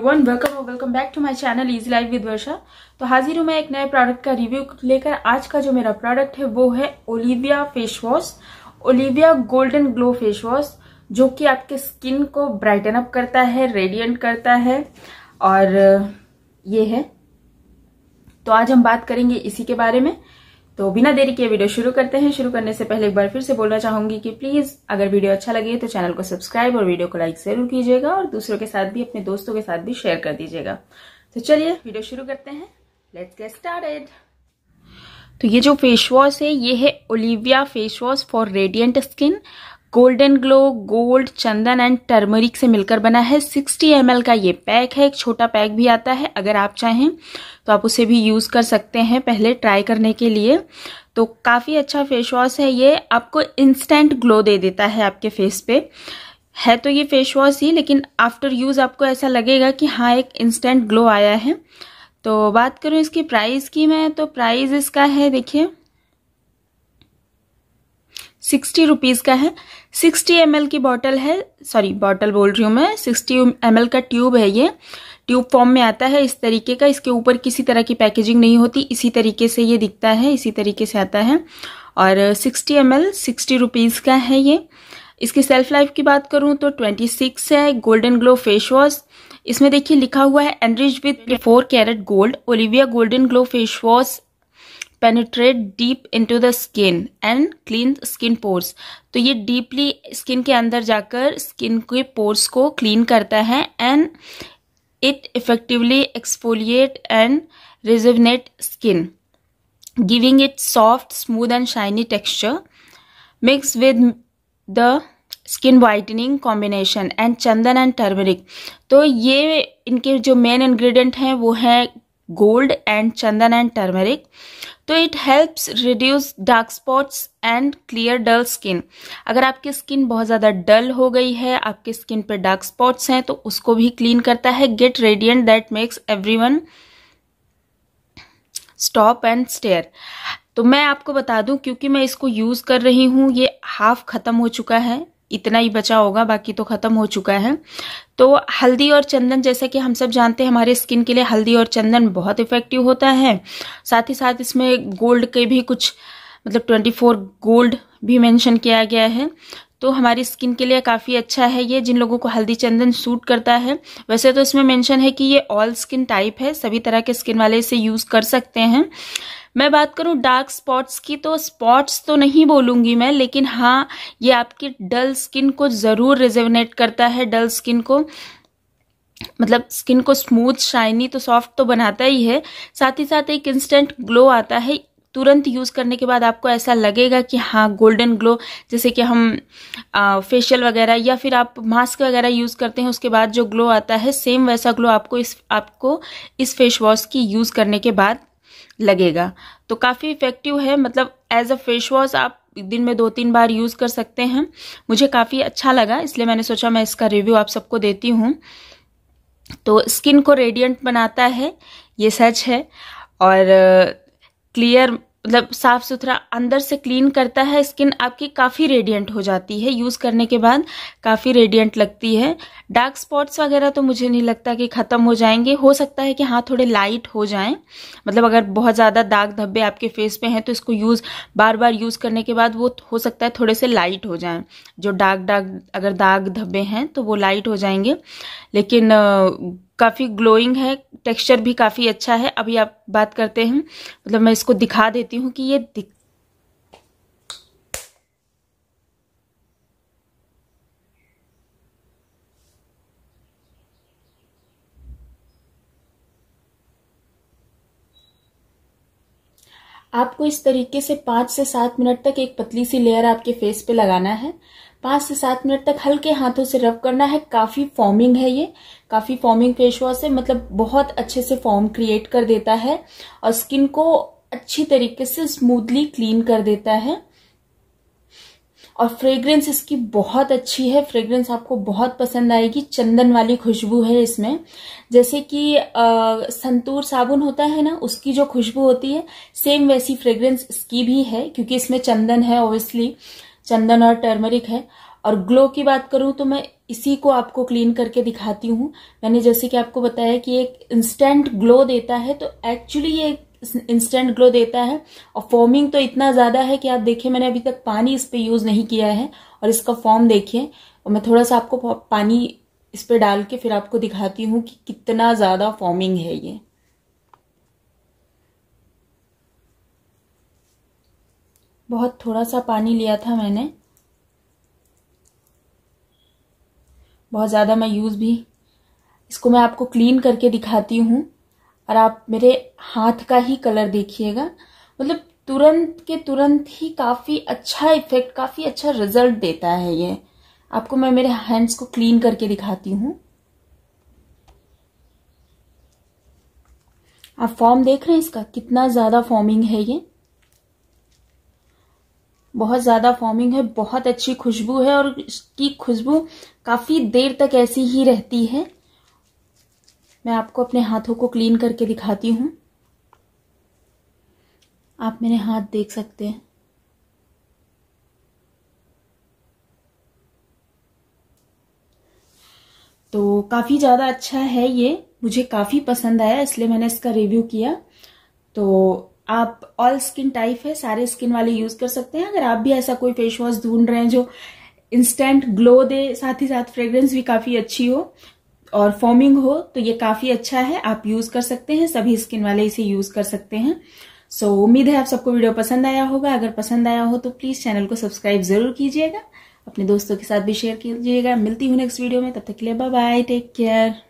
everyone welcome और welcome back to my channel easy life with Varsha तो हाजिर हूँ मैं एक नए प्रोडक्ट का रिव्यू लेकर आज का जो मेरा प्रोडक्ट है वो है Olivia face wash Olivia golden glow face wash जो कि आपके स्किन को ब्राइटन अप करता है रेडियंट करता है और ये है तो आज हम बात करेंगे इसी के बारे में तो बिना देरी के वीडियो शुरू करते हैं शुरू करने से पहले एक बार फिर से बोलना चाहूंगी कि प्लीज अगर वीडियो अच्छा लगे तो चैनल को सब्सक्राइब और वीडियो को लाइक जरूर कीजिएगा और दूसरों के साथ भी अपने दोस्तों के साथ भी शेयर कर दीजिएगा तो चलिए वीडियो शुरू करते हैं लेट्स गेट स्टार्टेड तो ये जो फेस वॉश है ये है Olivia face wash for radiant skin golden glow gold chandan and turmeric से मिलकर बना है 60 एम का ये पैक है एक छोटा पैक भी आता है अगर आप चाहें तो आप उसे भी यूज़ कर सकते हैं पहले ट्राई करने के लिए तो काफ़ी अच्छा फेस वॉश है ये आपको इंस्टेंट ग्लो दे देता है आपके फेस पे है तो ये फेस वॉश ही लेकिन आफ्टर यूज़ आपको ऐसा लगेगा कि हाँ एक इंस्टेंट ग्लो आया है तो बात करूँ इसकी प्राइस की मैं तो प्राइस इसका है देखिए सिक्सटी रुपीज़ का है सिक्सटी एम की बॉटल है सॉरी बॉटल बोल रही हूँ मैं सिक्सटी एम का ट्यूब है ये ट्यूब फॉर्म में आता है इस तरीके का इसके ऊपर किसी तरह की पैकेजिंग नहीं होती इसी तरीके से ये दिखता है इसी तरीके से आता है और sixty M L sixty rupees का है ये इसकी सेल्फ लाइफ की बात करूँ तो ट्वेंटी सिक्स है गोल्डन ग्लो फेस वॉश इसमें देखिए लिखा हुआ है enrich with four carat gold Olivia golden glow face wash penetrate deep into the skin and clean skin pores तो ये डीपली स्किन के अंदर जाकर स्किन के पोर्स को क्लीन करता है and it effectively exfoliate and rejuvenate skin giving it soft smooth and shiny texture mix with the skin whitening combination and chandan and turmeric तो ये इनके जो मेन इन्ग्रीडियंट हैं वो हैं gold and chandan and turmeric तो it helps reduce dark spots and clear dull skin अगर आपकी स्किन बहुत ज़्यादा डल हो गई है आपकी स्किन पर डार्क स्पॉट्स हैं तो उसको भी क्लीन करता है get radiant that makes one stop and stare तो मैं आपको बता दूं क्योंकि मैं इसको यूज़ कर रही हूँ ये हाफ ख़त्म हो चुका है इतना ही बचा होगा बाकी तो ख़त्म हो चुका है तो हल्दी और चंदन जैसा कि हम सब जानते हैं हमारे स्किन के लिए हल्दी और चंदन बहुत इफ़ेक्टिव होता है साथ ही साथ इसमें गोल्ड के भी कुछ मतलब ट्वेंटी फोर गोल्ड भी मेंशन किया गया है तो हमारी स्किन के लिए काफ़ी अच्छा है ये जिन लोगों को हल्दी चंदन सूट करता है वैसे तो इसमें मेंशन है कि ये ऑल स्किन टाइप है सभी तरह के स्किन वाले इसे यूज़ कर सकते हैं मैं बात करूँ डार्क स्पॉट्स की तो स्पॉट्स तो नहीं बोलूँगी मैं लेकिन हाँ ये आपकी डल स्किन को ज़रूर रिजेवनेट करता है डल स्किन को मतलब स्किन को स्मूथ शाइनी तो सॉफ्ट तो बनाता ही है साथ ही साथ एक इंस्टेंट ग्लो आता है तुरंत यूज़ करने के बाद आपको ऐसा लगेगा कि हाँ गोल्डन ग्लो जैसे कि हम फेशियल वगैरह या फिर आप मास्क वगैरह यूज़ करते हैं उसके बाद जो ग्लो आता है सेम वैसा ग्लो आपको इस आपको इस फेस वॉश की यूज़ करने के बाद लगेगा तो काफ़ी इफ़ेक्टिव है मतलब एज अ फेस वॉश आप दिन में दो तीन बार यूज़ कर सकते हैं मुझे काफ़ी अच्छा लगा इसलिए मैंने सोचा मैं इसका रिव्यू आप सबको देती हूँ तो स्किन को रेडियंट बनाता है ये सच है और क्लियर मतलब साफ सुथरा अंदर से क्लीन करता है स्किन आपकी काफ़ी रेडिएंट हो जाती है यूज़ करने के बाद काफ़ी रेडिएंट लगती है डार्क स्पॉट्स वगैरह तो मुझे नहीं लगता कि ख़त्म हो जाएंगे हो सकता है कि हाँ थोड़े लाइट हो जाएं मतलब अगर बहुत ज़्यादा दाग धब्बे आपके फेस पे हैं तो इसको यूज़ बार बार यूज़ करने के बाद वो हो सकता है थोड़े से लाइट हो जाएँ जो डार्क डार्क अगर दाग धब्बे हैं तो वो लाइट हो जाएंगे लेकिन काफ़ी ग्लोइंग है टेक्सचर भी काफ़ी अच्छा है अभी आप बात करते हैं मतलब मैं इसको दिखा देती हूँ कि ये दिख आपको इस तरीके से पाँच से सात मिनट तक एक पतली सी लेयर आपके फेस पे लगाना है पाँच से सात मिनट तक हल्के हाथों से रब करना है काफ़ी फॉर्मिंग है ये काफ़ी फॉर्मिंग फेस वॉश है मतलब बहुत अच्छे से फॉर्म क्रिएट कर देता है और स्किन को अच्छी तरीके से स्मूथली क्लीन कर देता है और फ्रेग्रेंस इसकी बहुत अच्छी है फ्रेग्रेंस आपको बहुत पसंद आएगी चंदन वाली खुशबू है इसमें जैसे कि संतूर साबुन होता है ना उसकी जो खुशबू होती है सेम वैसी फ्रेग्रेंस इसकी भी है क्योंकि इसमें चंदन है ऑब्वियसली चंदन और टर्मरिक है और ग्लो की बात करूं तो मैं इसी को आपको क्लीन करके दिखाती हूँ मैंने जैसे कि आपको बताया कि एक इंस्टेंट ग्लो देता है तो एक्चुअली ये इंस्टेंट ग्लो देता है और फॉर्मिंग तो इतना ज़्यादा है कि आप देखिए मैंने अभी तक पानी इस पर यूज़ नहीं किया है और इसका फॉर्म देखिए मैं थोड़ा सा आपको पानी इस पर डाल के फिर आपको दिखाती हूँ कि कितना ज़्यादा फॉर्मिंग है ये बहुत थोड़ा सा पानी लिया था मैंने बहुत ज़्यादा मैं यूज़ भी इसको मैं आपको क्लीन करके दिखाती हूँ और आप मेरे हाथ का ही कलर देखिएगा मतलब तुरंत के तुरंत ही काफ़ी अच्छा इफेक्ट काफ़ी अच्छा रिजल्ट देता है ये आपको मैं मेरे हैंड्स को क्लीन करके दिखाती हूँ आप फॉर्म देख रहे हैं इसका कितना ज़्यादा फॉर्मिंग है ये बहुत ज़्यादा फॉर्मिंग है बहुत अच्छी खुशबू है और इसकी खुशबू काफ़ी देर तक ऐसी ही रहती है मैं आपको अपने हाथों को क्लीन करके दिखाती हूँ आप मेरे हाथ देख सकते हैं तो काफ़ी ज़्यादा अच्छा है ये मुझे काफ़ी पसंद आया इसलिए मैंने इसका रिव्यू किया तो आप ऑल स्किन टाइप है सारे स्किन वाले यूज़ कर सकते हैं अगर आप भी ऐसा कोई फेस वॉश ढूंढ रहे हैं जो इंस्टेंट ग्लो दे साथ ही साथ फ्रेग्रेंस भी काफ़ी अच्छी हो और फॉर्मिंग हो तो ये काफी अच्छा है आप यूज कर सकते हैं सभी स्किन वाले इसे यूज कर सकते हैं सो so, उम्मीद है आप सबको वीडियो पसंद आया होगा अगर पसंद आया हो तो प्लीज चैनल को सब्सक्राइब जरूर कीजिएगा अपने दोस्तों के साथ भी शेयर कीजिएगा मिलती हूँ नेक्स्ट वीडियो में तब तक के लिए बाय बाय टेक केयर